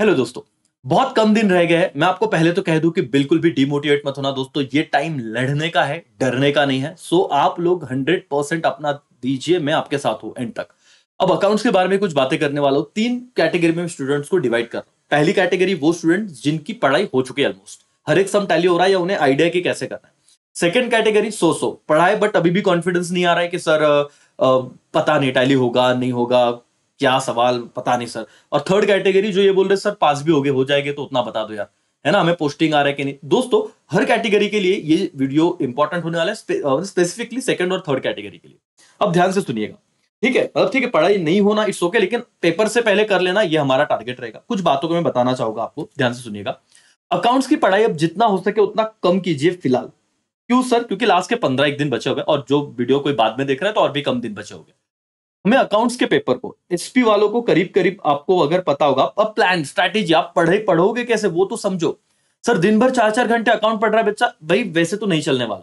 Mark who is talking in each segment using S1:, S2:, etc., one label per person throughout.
S1: hello दोस्तों बहुत कम दिन रह गए हैं मैं आपको पहले तो कह दूं कि बिल्कुल भी डिमोटिवेट मत होना दोस्तों ये टाइम लड़ने का है डरने का नहीं है सो आप लोग 100 परसेंट अपना दीजिए मैं आपके साथ हूं एंड तक अब अकाउंट्स के बारे में कुछ बातें करने वाला हूं तीन कैटेगरी में स्टूडेंट्स को डिवाइड कर पहली कैटेगरी वो स्टूडेंट जिनकी पढ़ाई हो चुकी है ऑलमोस्ट हर एक सम टैली हो रहा है या उन्हें आइडिया की कैसे करना है सेकेंड कैटेगरी सो सो पढ़ाए बट अभी भी कॉन्फिडेंस नहीं आ रहा है कि सर आ, आ, पता नहीं टैली होगा नहीं होगा क्या सवाल पता नहीं सर और थर्ड कैटेगरी जो ये बोल रहे सर पास भी हो गए हो जाएंगे तो उतना बता दो यार है ना हमें पोस्टिंग आ रहा है कि नहीं दोस्तों हर कैटेगरी के लिए ये वीडियो इंपॉर्टेंट होने वाला है स्पेसिफिकली सेकंड और थर्ड कैटेगरी के लिए अब ध्यान से सुनिएगा ठीक है मतलब ठीक है पढ़ाई नहीं होना इट्स ओके लेकिन पेपर से पहले कर लेना ये हमारा टारगेट रहेगा कुछ बातों को मैं बताना चाहूंगा आपको ध्यान से सुनिएगा अकाउंट्स की पढ़ाई अब जितना हो सके उतना कम कीजिए फिलहाल क्यों सर क्योंकि लास्ट के पंद्रह एक दिन बचे हुए और जो वीडियो कोई बाद में देख रहा है तो और भी कम दिन बचे गए हमें अकाउंट्स के पेपर को एसपी वालों को करीब करीब आपको अगर पता होगा अब प्लान स्ट्रैटेजी आप पढ़े पढ़ोगे कैसे वो तो समझो सर दिन भर चार चार घंटे अकाउंट पढ़ रहा है बच्चा भाई वैसे तो नहीं चलने वाला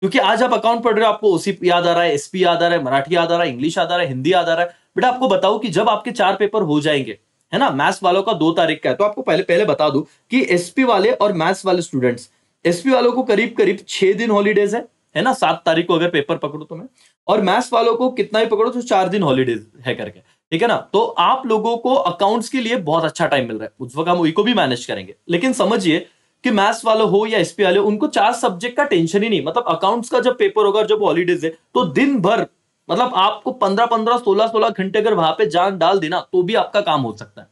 S1: क्योंकि आज आप अकाउंट पढ़ रहे हो आपको ओसी याद आ रहा है एसपी याद आ रहा है मराठी याद आ रहा है इंग्लिश याद आ रहा है हिंदी याद आ रहा है बेटा आपको बताओ कि जब आपके चार पेपर हो जाएंगे है ना मैथ्स वालों का दो तारीख का है तो आपको पहले पहले बता दू कि एसपी वाले और मैथ्स वाले स्टूडेंट्स एसपी वालों को करीब करीब छह दिन हॉलीडेज है है ना सात तारीख को अगर पेपर पकड़ो तो मैं और मैथ्स वालों को कितना ही पकड़ो तो चार दिन हॉलीडेज है करके ठीक है ना तो आप लोगों को अकाउंट्स के लिए बहुत अच्छा टाइम मिल रहा है उस वक्त हम को भी मैनेज करेंगे लेकिन समझिए कि मैथ्स वाले हो या एसपी वाले उनको चार सब्जेक्ट का टेंशन ही नहीं मतलब अकाउंट्स का जब पेपर होगा जब हॉलीडेज है तो दिन भर मतलब आपको पंद्रह पंद्रह सोलह सोलह घंटे अगर वहां पे जान डाल देना तो भी आपका काम हो सकता है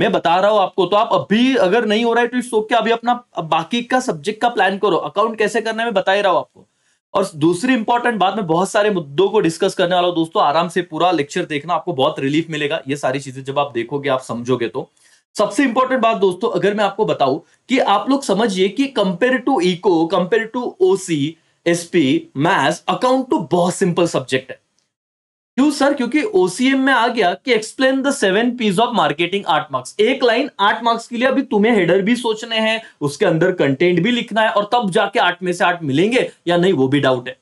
S1: मैं बता रहा हूं आपको तो आप अभी अगर नहीं हो रहा है तो इट्स के अभी अपना बाकी का सब्जेक्ट का प्लान करो अकाउंट कैसे करना है मैं बता ही रहा हूं आपको और दूसरी इंपॉर्टेंट बात मैं बहुत सारे मुद्दों को डिस्कस करने वाला हूं दोस्तों आराम से पूरा लेक्चर देखना आपको बहुत रिलीफ मिलेगा ये सारी चीजें जब आप देखोगे आप समझोगे तो सबसे इंपॉर्टेंट बात दोस्तों अगर मैं आपको बताऊं कि आप लोग समझिए कि compare to eco compare to OC SP maths account तो बहुत सिंपल सब्जेक्ट है क्यों सर क्योंकि ओसीएम में आ गया कि explain the seven Ps of marketing आठ मार्क्स एक लाइन आठ मार्क्स के लिए अभी तुम्हें हेडर भी सोचने हैं उसके अंदर कंटेंट भी लिखना है और तब जाके आठ में से आठ मिलेंगे या नहीं वो भी डाउट है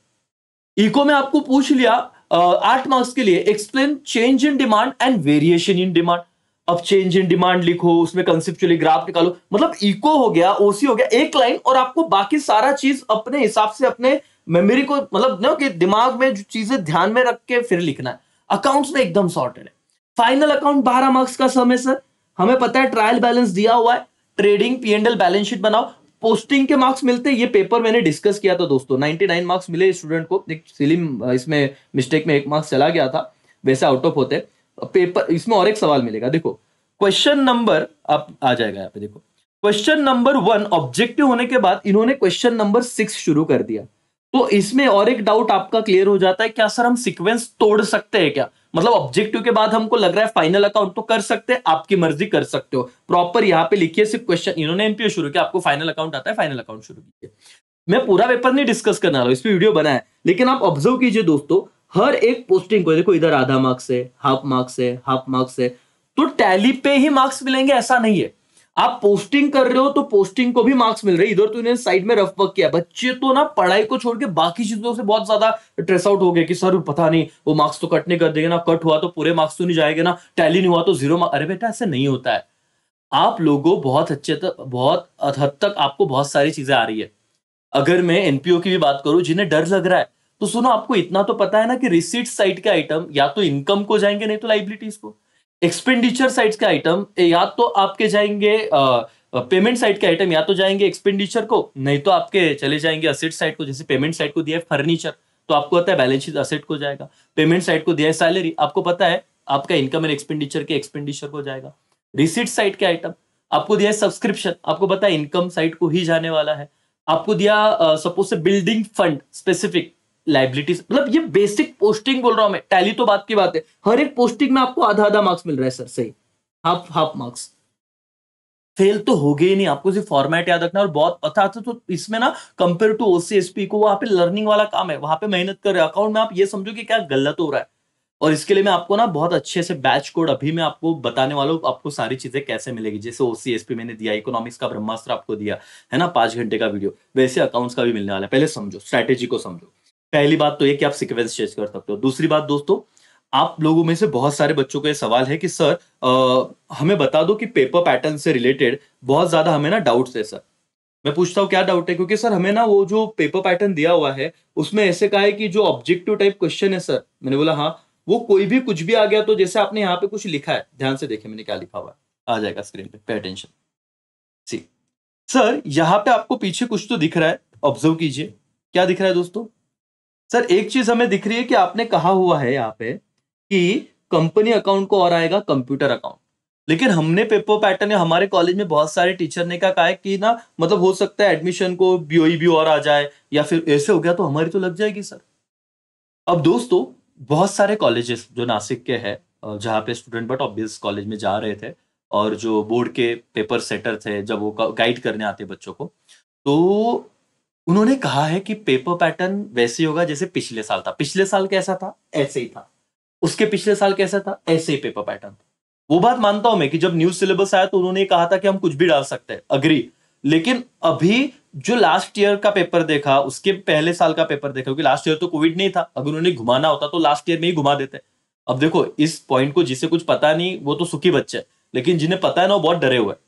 S1: इको में आपको पूछ लिया आठ मार्क्स के लिए explain change in demand and variation in demand अब चेंज इन डिमांड लिखो उसमें कंसेप्चुअली ग्राफ निकालो मतलब इको हो गया ओसी हो गया एक लाइन और आपको बाकी सारा चीज अपने हिसाब से अपने मेमोरी को मतलब ना कि दिमाग में जो चीजें ध्यान में रख के फिर लिखना है अकाउंट्स में एकदम सॉर्टेड है फाइनल अकाउंट बारह मार्क्स का समय सर हमें पता है ट्रायल बैलेंस दिया हुआ है trading P and L balance sheet बनाओ पोस्टिंग के मार्क्स मिलते हैं ये पेपर मैंने डिस्कस किया था दोस्तों 99 मार्क्स मिले स्टूडेंट को एक सिलिम इसमें मिस्टेक में एक मार्क्स चला गया था वैसे आउट ऑफ होते पेपर इसमें और एक सवाल मिलेगा देखो क्वेश्चन नंबर आप आ जाएगा यहाँ पे देखो क्वेश्चन नंबर वन ऑब्जेक्टिव होने के बाद इन्होंने क्वेश्चन नंबर सिक्स शुरू कर दिया तो इसमें और एक डाउट आपका क्लियर हो जाता है क्या सर हम सिक्वेंस तोड़ सकते हैं क्या मतलब ऑब्जेक्टिव के बाद हमको लग रहा है फाइनल अकाउंट तो कर सकते हैं आपकी मर्जी कर सकते हो प्रॉपर यहाँ पे लिखिए सिर्फ क्वेश्चन इन्होंने एनपीओ शुरू किया आपको फाइनल अकाउंट आता है फाइनल अकाउंट शुरू कीजिए मैं पूरा पेपर नहीं डिस्कस करना रहा इस पर वीडियो बनाया लेकिन आप ऑब्जर्व कीजिए दोस्तों हर एक पोस्टिंग को देखो इधर आधा मार्क्स है हाफ मार्क्स है हाफ मार्क्स है तो टैली पे ही मार्क्स मिलेंगे ऐसा नहीं है आप पोस्टिंग कर रहे हो तो पोस्टिंग को भी मार्क्स मिल रहे इधर तो इन्हें साइड में रफ वर्क किया बच्चे तो ना पढ़ाई को छोड़ के बाकी चीजों से बहुत ज्यादा ट्रेस आउट हो गए कि सर पता नहीं वो मार्क्स तो कट नहीं कर देंगे ना कट हुआ तो पूरे मार्क्स तो नहीं जाएंगे ना टैली नहीं हुआ तो जीरो मार्क्स अरे बेटा ऐसा नहीं होता है आप लोगों बहुत अच्छे तक बहुत हद तक आपको बहुत सारी चीजें आ रही है अगर मैं एनपीओ की भी बात करूं जिन्हें डर लग रहा है तो सुनो आपको इतना तो पता है ना कि रिसीट साइट के आइटम या तो इनकम को जाएंगे नहीं तो लाइबिलिटीज को एक्सपेंडिचर साइड का आइटम या तो आपके जाएंगे पेमेंट साइड के आइटम या तो जाएंगे एक्सपेंडिचर को नहीं तो आपके चले जाएंगे असेट साइड को जैसे पेमेंट साइड को दिया है फर्नीचर तो आपको पता है बैलेंस शीट असेट को जाएगा पेमेंट साइड को दिया है सैलरी आपको पता है आपका इनकम एंड एक्सपेंडिचर के एक्सपेंडिचर को जाएगा रिसीट साइड के आइटम आपको दिया है सब्सक्रिप्शन आपको पता है इनकम साइड को ही जाने वाला है आपको दिया सपोज से बिल्डिंग फंड स्पेसिफिक लाइबिलिटीज मतलब ये बेसिक पोस्टिंग बोल रहा हूं मैं टैली तो बात की बात है हर एक पोस्टिंग में आपको आधा आधा मार्क्स मिल रहा है सर सही हाफ हाफ मार्क्स फेल तो हो गए नहीं आपको सिर्फ फॉर्मेट याद रखना और बहुत पता अच्छा, था अच्छा, तो इसमें ना कंपेयर टू ओसीएसपी को वहां पे लर्निंग वाला काम है वहां पे मेहनत कर रहे हैं अकाउंट में आप ये समझो कि क्या गलत हो रहा है और इसके लिए मैं आपको ना बहुत अच्छे से बैच कोड अभी मैं आपको बताने वाला हूँ आपको सारी चीजें कैसे मिलेगी जैसे ओसीएसपी मैंने दिया इकोनॉमिक्स का ब्रह्मास्त्र आपको दिया है ना पांच घंटे का वीडियो वैसे अकाउंट्स का भी मिलने वाला है पहले समझो स्ट्रैटेजी को समझो पहली बात तो ये कि आप सिक्वेंस चेंज कर सकते हो दूसरी बात दोस्तों आप लोगों में से बहुत सारे बच्चों का ये सवाल है कि सर आ, हमें बता दो कि पेपर पैटर्न से रिलेटेड बहुत ज्यादा हमें ना डाउट है सर मैं पूछता हूँ क्या डाउट है क्योंकि सर हमें ना वो जो पेपर पैटर्न दिया हुआ है उसमें ऐसे कहा है कि जो ऑब्जेक्टिव टाइप क्वेश्चन है सर मैंने बोला हाँ वो कोई भी कुछ भी आ गया तो जैसे आपने यहाँ पे कुछ लिखा है ध्यान से देखे मैंने क्या लिखा हुआ है आ जाएगा स्क्रीन पे अटेंशन सी सर यहाँ पे आपको पीछे कुछ तो दिख रहा है ऑब्जर्व कीजिए क्या दिख रहा है दोस्तों सर एक चीज हमें दिख रही है कि आपने कहा हुआ है यहाँ पे कि कंपनी अकाउंट को और आएगा कंप्यूटर अकाउंट लेकिन हमने पेपर पैटर्न या हमारे कॉलेज में बहुत सारे टीचर ने कहा है कि ना मतलब हो सकता है एडमिशन को बीओई भी और आ जाए या फिर ऐसे हो गया तो हमारी तो लग जाएगी सर अब दोस्तों बहुत सारे कॉलेजेस जो नासिक के हैं जहाँ पे स्टूडेंट बट ऑब्वियस कॉलेज में जा रहे थे और जो बोर्ड के पेपर सेटर थे जब वो गाइड करने आते बच्चों को तो उन्होंने कहा है कि पेपर पैटर्न वैसे होगा जैसे पिछले साल था पिछले साल कैसा था ऐसे ही था उसके पिछले साल कैसा था ऐसे ही पेपर पैटर्न था वो बात मानता हूं मैं कि जब न्यूज सिलेबस आया तो उन्होंने कहा था कि हम कुछ भी डाल सकते हैं अग्री लेकिन अभी जो लास्ट ईयर का पेपर देखा उसके पहले साल का पेपर देखा क्योंकि लास्ट ईयर तो कोविड नहीं था अगर उन्होंने घुमाना होता तो लास्ट ईयर में ही घुमा देते अब देखो इस पॉइंट को जिसे कुछ पता नहीं वो तो सुखी बच्चे लेकिन जिन्हें पता है ना वो बहुत डरे हुए हैं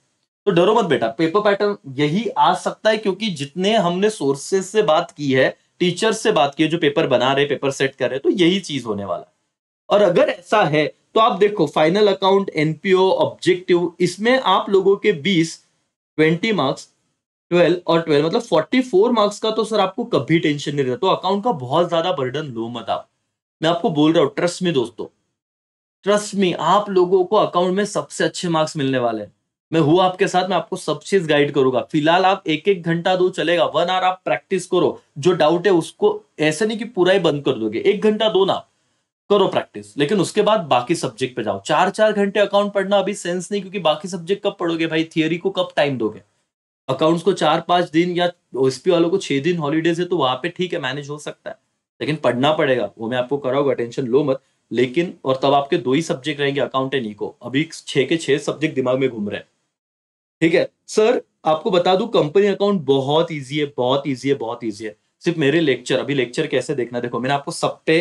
S1: तो डरो मत बेटा पेपर पैटर्न यही आ सकता है क्योंकि जितने हमने सोर्सेस से बात की है टीचर से बात की है जो पेपर बना रहे पेपर सेट कर रहे तो यही चीज होने वाला और अगर ऐसा है तो आप देखो फाइनल अकाउंट एनपीओ ऑब्जेक्टिव इसमें आप लोगों के बीस ट्वेंटी मार्क्स ट्वेल्व और ट्वेल्व मतलब फोर्टी फोर मार्क्स का तो सर आपको कभी टेंशन नहीं रहता तो अकाउंट का बहुत ज्यादा बर्डन लो मत आप मैं आपको बोल रहा हूँ ट्रस्ट में दोस्तों ट्रस्ट में आप लोगों को अकाउंट में सबसे अच्छे मार्क्स मिलने वाले हैं मैं हूं आपके साथ मैं आपको सब चीज गाइड करूंगा फिलहाल आप एक एक घंटा दो चलेगा वन आवर आप प्रैक्टिस करो जो डाउट है उसको ऐसे नहीं कि पूरा ही बंद कर दोगे एक घंटा दो ना करो प्रैक्टिस लेकिन उसके बाद बाकी सब्जेक्ट पे जाओ चार चार घंटे अकाउंट पढ़ना अभी सेंस नहीं क्योंकि बाकी सब्जेक्ट कब पढ़ोगे भाई थियोरी को कब टाइम दोगे अकाउंट्स को चार पांच दिन या ओएसपी वालों को छह दिन हॉलीडेज है तो वहां पे ठीक है मैनेज हो सकता है लेकिन पढ़ना पड़ेगा वो मैं आपको कराऊंगा टेंशन लो मत लेकिन और तब आपके दो ही सब्जेक्ट रहेंगे अकाउंट एंड ईको अभी छह के छह सब्जेक्ट दिमाग में घूम रहे हैं ठीक है सर आपको बता दू कंपनी अकाउंट बहुत ईजी है बहुत ईजी है बहुत ईजी है सिर्फ मेरे लेक्चर अभी लेक्चर कैसे देखना देखो मैंने आपको सब पे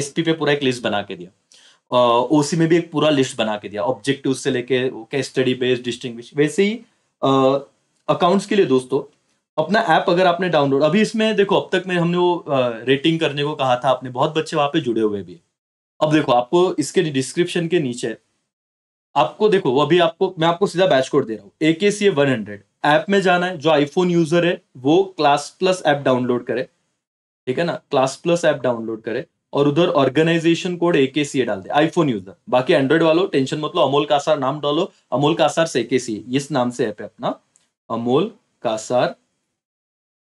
S1: एस पे पूरा एक लिस्ट बना के दिया ओसी में भी एक पूरा लिस्ट बना के दिया ऑब्जेक्टिव से लेके स्टडी बेस्ड डिस्टिंग वैसे ही अकाउंट्स के लिए दोस्तों अपना ऐप अगर आपने डाउनलोड अभी इसमें देखो अब तक में हमने वो रेटिंग करने को कहा था आपने बहुत बच्चे वहाँ पे जुड़े हुए भी अब देखो आपको इसके डिस्क्रिप्शन के नीचे आपको देखो वो अभी आपको मैं आपको सीधा बैच कोड दे रहा हूँ A K C A one hundred app में जाना है जो आईफोन यूजर है वो क्लास प्लस ऐप डाउनलोड करे ठीक है ना क्लास प्लस ऐप डाउनलोड करे और उधर organisation code A C A डाल दे आईफोन यूजर बाकी एंड्रॉइड वालों टेंशन मत लो अमोल कासार नाम डालो अमोल कासार से एके सी इस नाम से ऐप है अपना अमोल कासार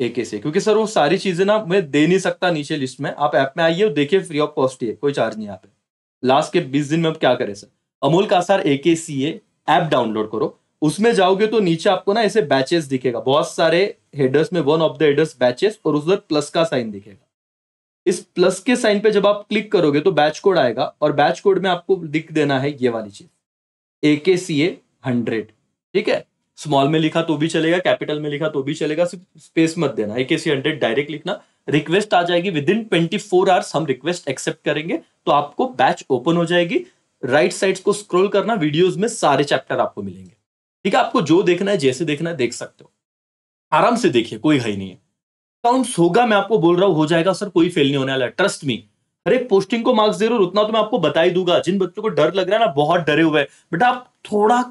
S1: एके सी क्योंकि सर वो सारी चीजें ना मैं दे नहीं सकता नीचे लिस्ट में आप ऐप में आइए देखिए फ्री ऑफ कॉस्ट ही है कोई चार्ज नहीं यहाँ पे लास्ट के बीस दिन में आप क्या करें सर अमोल कासार ए के सी एप डाउनलोड करो उसमें जाओगे तो नीचे आपको ना ऐसे बैचेस दिखेगा बहुत सारे हेडर्स में one of the headers batches और उस प्लस का साइन दिखेगा इस प्लस के साइन पे जब आप क्लिक करोगे तो बैच कोड आएगा और बैच कोड में आपको दिख देना है ये वाली चीज ए के सी ए हंड्रेड ठीक है स्मॉल में लिखा तो भी चलेगा कैपिटल में लिखा तो भी चलेगा सिर्फ स्पेस मत देना A K C hundred direct लिखना रिक्वेस्ट आ जाएगी within twenty four hours हम रिक्वेस्ट एक्सेप्ट करेंगे तो आपको बैच ओपन हो जाएगी राइट साइड को स्क्रोल करना वीडियोस में सारे चैप्टर आपको मिलेंगे ठीक है आपको जो देखना है जैसे देखना है देख सकते हो आराम से देखिए कोई है नहीं है काउंट्स होगा मैं आपको बोल रहा हूँ हो जाएगा सर कोई फेल नहीं होने वाला ट्रस्ट मी अरे पोस्टिंग को मार्क्स जरूर उतना तो मैं आपको बता ही दूंगा जिन बच्चों को डर लग रहा है ना बहुत डरे हुए हैं बेटा आप थोड़ा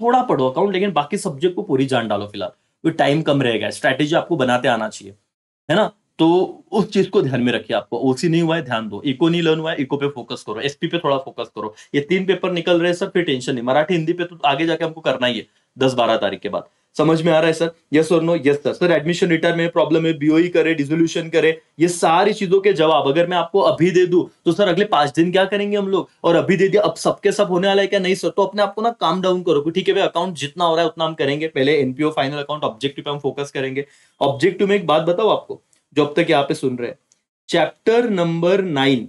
S1: थोड़ा पढ़ो अकाउंट लेकिन बाकी सब्जेक्ट को पूरी जान डालो फिलहाल टाइम कम रहेगा स्ट्रैटेजी आपको बनाते आना चाहिए है ना तो उस चीज को ध्यान में रखिए आपको ओसी नहीं हुआ है ध्यान दो इको नहीं लर्न हुआ है इको पे फोकस करो एसपी पे थोड़ा फोकस करो ये तीन पेपर निकल रहे हैं सर फिर टेंशन नहीं मराठी हिंदी पे तो आगे जाके हमको करना ही है दस बारह तारीख के बाद समझ में आ रहा है सर यस और no yes sir sir admission में प्रॉब्लम है बीओई e करे डिजोल्यूशन करे ये सारी चीजों के जवाब अगर मैं आपको अभी दे दू तो सर अगले पांच दिन क्या करेंगे हम लोग और अभी दे दिया अब सबके सब होने वाला है क्या नहीं सर तो अपने आपको ना काम डाउन करो ठीक है भाई अकाउंट जितना हो रहा है उतना हम करेंगे पहले एनपीओ फाइनल अकाउंट ऑब्जेक्टिव पे हम फोकस करेंगे ऑब्जेक्टिव में एक बात बताओ आपको जो अब तक यहाँ पे सुन रहे हैं चैप्टर नंबर नाइन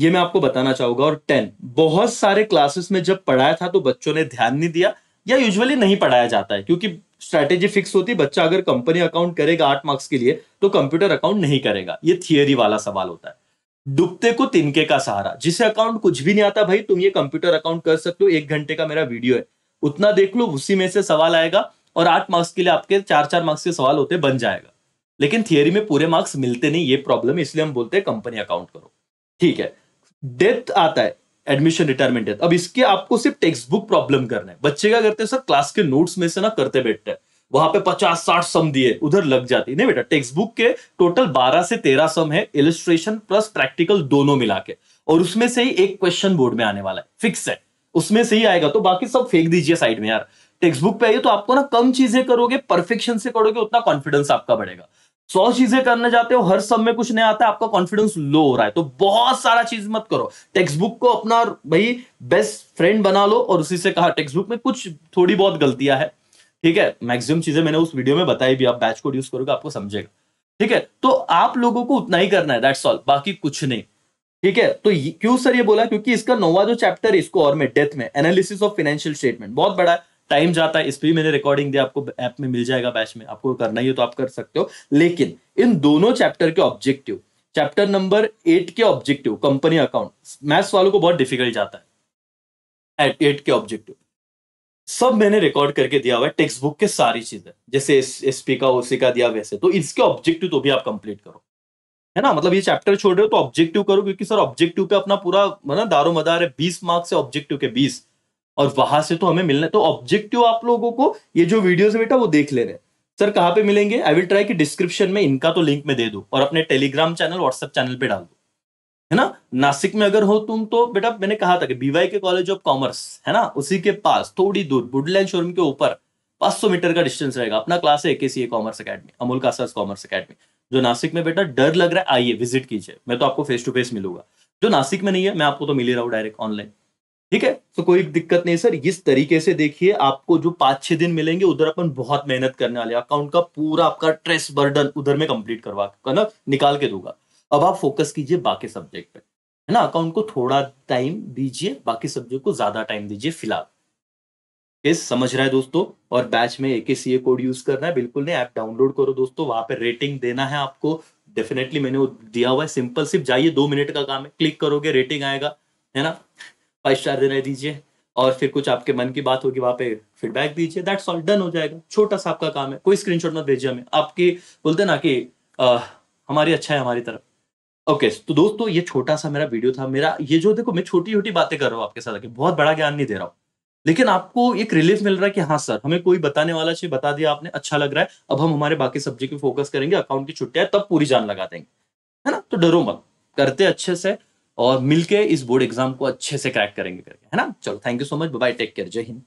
S1: ये मैं आपको बताना चाहूंगा और टेन बहुत सारे क्लासेस में जब पढ़ाया था तो बच्चों ने ध्यान नहीं दिया या यूजुअली नहीं पढ़ाया जाता है क्योंकि स्ट्रैटेजी फिक्स होती है बच्चा अगर कंपनी अकाउंट करेगा आठ मार्क्स के लिए तो कंप्यूटर अकाउंट नहीं करेगा ये थियरी वाला सवाल होता है डुबते को तिनके का सहारा जिसे अकाउंट कुछ भी नहीं आता भाई तुम ये कंप्यूटर अकाउंट कर सकते हो एक घंटे का मेरा वीडियो है उतना देख लो उसी में से सवाल आएगा और आठ मार्क्स के लिए आपके चार चार मार्क्स के सवाल होते बन जाएगा लेकिन थियरी में पूरे मार्क्स मिलते नहीं ये प्रॉब्लम इसलिए हम बोलते हैं कंपनी अकाउंट करो ठीक है डेथ आता है एडमिशन रिटायरमेंट डेथ अब इसके आपको सिर्फ टेक्स्ट बुक प्रॉब्लम करना है बच्चे क्या करते हैं सर क्लास के नोट्स में से ना करते बैठते हैं वहां पे पचास साठ सम दिए उधर लग जाती नहीं बेटा टेक्स्ट बुक के टोटल बारह से तेरह सम है इलिस्ट्रेशन प्लस प्रैक्टिकल दोनों मिला के और उसमें से ही एक क्वेश्चन बोर्ड में आने वाला है फिक्स है उसमें से ही आएगा तो बाकी सब फेंक दीजिए साइड में यार टेक्स्ट बुक पे आइए तो आपको ना कम चीजें करोगे परफेक्शन से करोगे उतना कॉन्फिडेंस आपका बढ़ेगा सौ चीजें करने जाते हो हर सब में कुछ नहीं आता आपका कॉन्फिडेंस लो हो रहा है तो बहुत सारा चीज मत करो टेक्स्ट बुक को अपना भाई बेस्ट फ्रेंड बना लो और उसी से कहा टेक्स्ट बुक में कुछ थोड़ी बहुत गलतियां है ठीक है मैक्सिमम चीजें मैंने उस वीडियो में बताई भी आप बैच कोड यूज करोगे आपको समझेगा ठीक है तो आप लोगों को उतना ही करना है दैट्स ऑल बाकी कुछ नहीं ठीक है तो क्यों सर ये बोला क्योंकि इसका नौवा जो चैप्टर है इसको और में डेथ में एनालिसिस ऑफ फाइनेंशियल स्टेटमेंट बहुत बड़ा है टाइम जाता है इस पर मैंने रिकॉर्डिंग दिया आपको ऐप में मिल जाएगा बैच में आपको करना ही हो तो आप कर सकते हो लेकिन इन दोनों चैप्टर के ऑब्जेक्टिव चैप्टर नंबर एट के ऑब्जेक्टिव कंपनी अकाउंट मैथ्स वालों को बहुत डिफिकल्ट जाता है एट एट के ऑब्जेक्टिव सब मैंने रिकॉर्ड करके दिया हुआ है टेक्स्ट बुक के सारी चीजें जैसे एस पी का ओसी का दिया वैसे तो इसके ऑब्जेक्टिव तो भी आप कंप्लीट करो है ना मतलब ये चैप्टर छोड़ रहे हो तो ऑब्जेक्टिव करो क्योंकि सर ऑब्जेक्टिव पे अपना पूरा मतलब दारो मदार है बीस मार्क्स है ऑब्जेक्टिव के बीस और वहां से तो हमें मिलना है तो ऑब्जेक्टिव आप लोगों को ये जो वीडियोस बेटा वो देख रहे सर कहाँ पे मिलेंगे आई विल ट्राई कि डिस्क्रिप्शन में इनका तो लिंक में दे दू और अपने टेलीग्राम चैनल व्हाट्सएप चैनल पे डाल दो है ना नासिक में अगर हो तुम तो बेटा मैंने कहा था कि बीवाई के कॉलेज ऑफ कॉमर्स है ना उसी के पास थोड़ी दूर बुडलैंड शोरूम के ऊपर 500 मीटर का डिस्टेंस रहेगा अपना क्लास है के कॉमर्स अकेडमी का कासास कॉमर्स अकेडमी जो नासिक में बेटा डर लग रहा है आइए विजिट कीजिए मैं तो आपको फेस टू फेस मिलूंगा जो नासिक में नहीं है मैं आपको तो मिल ही रहा हूँ डायरेक्ट ऑनलाइन ठीक है तो कोई दिक्कत नहीं सर इस तरीके से देखिए आपको जो पांच छह दिन मिलेंगे उधर अपन बहुत मेहनत करने वाले अकाउंट का पूरा आपका ट्रेस बर्डन उधर में कंप्लीट करवा ना निकाल के दूंगा अब आप फोकस कीजिए बाकी सब्जेक्ट पे है ना अकाउंट को थोड़ा टाइम दीजिए बाकी सब्जेक्ट को ज्यादा टाइम दीजिए फिलहाल समझ रहा है दोस्तों और बैच में एक सी कोड यूज करना है बिल्कुल नहीं ऐप डाउनलोड करो दोस्तों वहां पे रेटिंग देना है आपको डेफिनेटली मैंने वो दिया हुआ है सिंपल सिर्फ जाइए दो मिनट का काम है क्लिक करोगे रेटिंग आएगा है ना फाइव स्टार देने दीजिए और फिर कुछ आपके मन की बात होगी वहां पे फीडबैक दीजिए दैट ऑल डन हो जाएगा छोटा सा आपका काम है कोई स्क्रीनशॉट मत भेजिए हमें आपकी बोलते ना कि आ, हमारी अच्छा है हमारी तरफ ओके okay, तो दोस्तों ये छोटा सा मेरा वीडियो था मेरा ये जो देखो मैं छोटी छोटी बातें कर रहा हूँ आपके साथ आके बहुत बड़ा ज्ञान नहीं दे रहा हूँ लेकिन आपको एक रिलीफ मिल रहा है कि हाँ सर हमें कोई बताने वाला चाहिए बता दिया आपने अच्छा लग रहा है अब हम हमारे बाकी सब्जेक्ट पे फोकस करेंगे अकाउंट की छुट्टियां तब पूरी जान लगा देंगे है ना तो डरो मत करते अच्छे से और मिलके इस बोर्ड एग्जाम को अच्छे से क्रैक करेंगे करके है ना चलो thank you so much bye take care Jai Hind